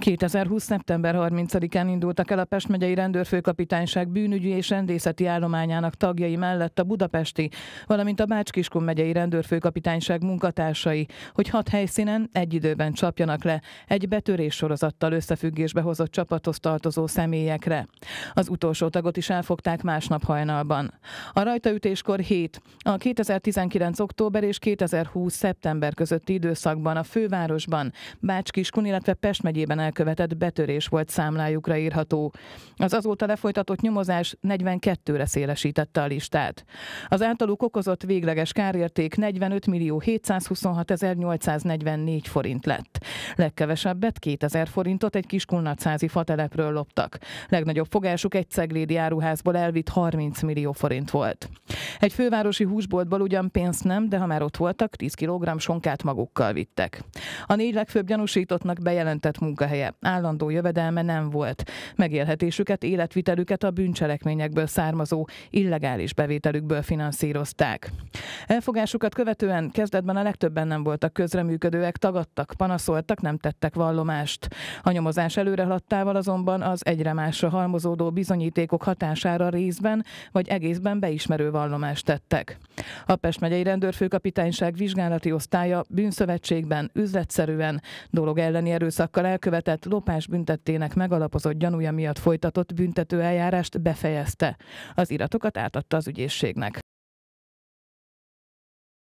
2020. szeptember 30-án indultak el a Pest megyei rendőrfőkapitányság bűnügyi és rendészeti állományának tagjai mellett a budapesti, valamint a Bácskiskun kiskun megyei rendőrfőkapitányság munkatársai, hogy hat helyszínen egy időben csapjanak le egy betörés sorozattal összefüggésbe hozott csapathoz tartozó személyekre. Az utolsó tagot is elfogták másnap hajnalban. A rajtaütéskor 7, a 2019. október és 2020. szeptember közötti időszakban a fővárosban, Bácskiskun, kiskun illetve Pest megyében elkövetett betörés volt számlájukra írható. Az azóta lefolytatott nyomozás 42-re szélesítette a listát. Az általuk okozott végleges kárérték 45 millió 726 844 forint lett. Legkevesebbet 2000 forintot egy kiskunnacázi fatelepről loptak. Legnagyobb fogásuk egy ceglédi áruházból elvitt 30 millió forint volt. Egy fővárosi húsboltból ugyan pénzt nem, de ha már ott voltak, 10 kg sonkát magukkal vittek. A négy legfőbb gyanúsítottnak bejelentett munkahelye. Állandó jövedelme nem volt. Megélhetésüket, életvitelüket a bűncselekményekből származó illegális bevételükből finanszírozták. Elfogásukat követően kezdetben a legtöbben nem voltak közreműködőek, tagadtak, panaszoltak, voltak, nem tettek vallomást. A nyomozás előre haladtával azonban az egyre másra halmozódó bizonyítékok hatására részben vagy egészben beismerő vallomást tettek. A Pest megyei rendőrfőkapitányság vizsgálati osztálya bűnszövetségben üzletszerűen dolog elleni erőszakkal elkövetett lopás büntettének megalapozott gyanúja miatt folytatott büntetőeljárást befejezte. Az iratokat átadta az ügyészségnek.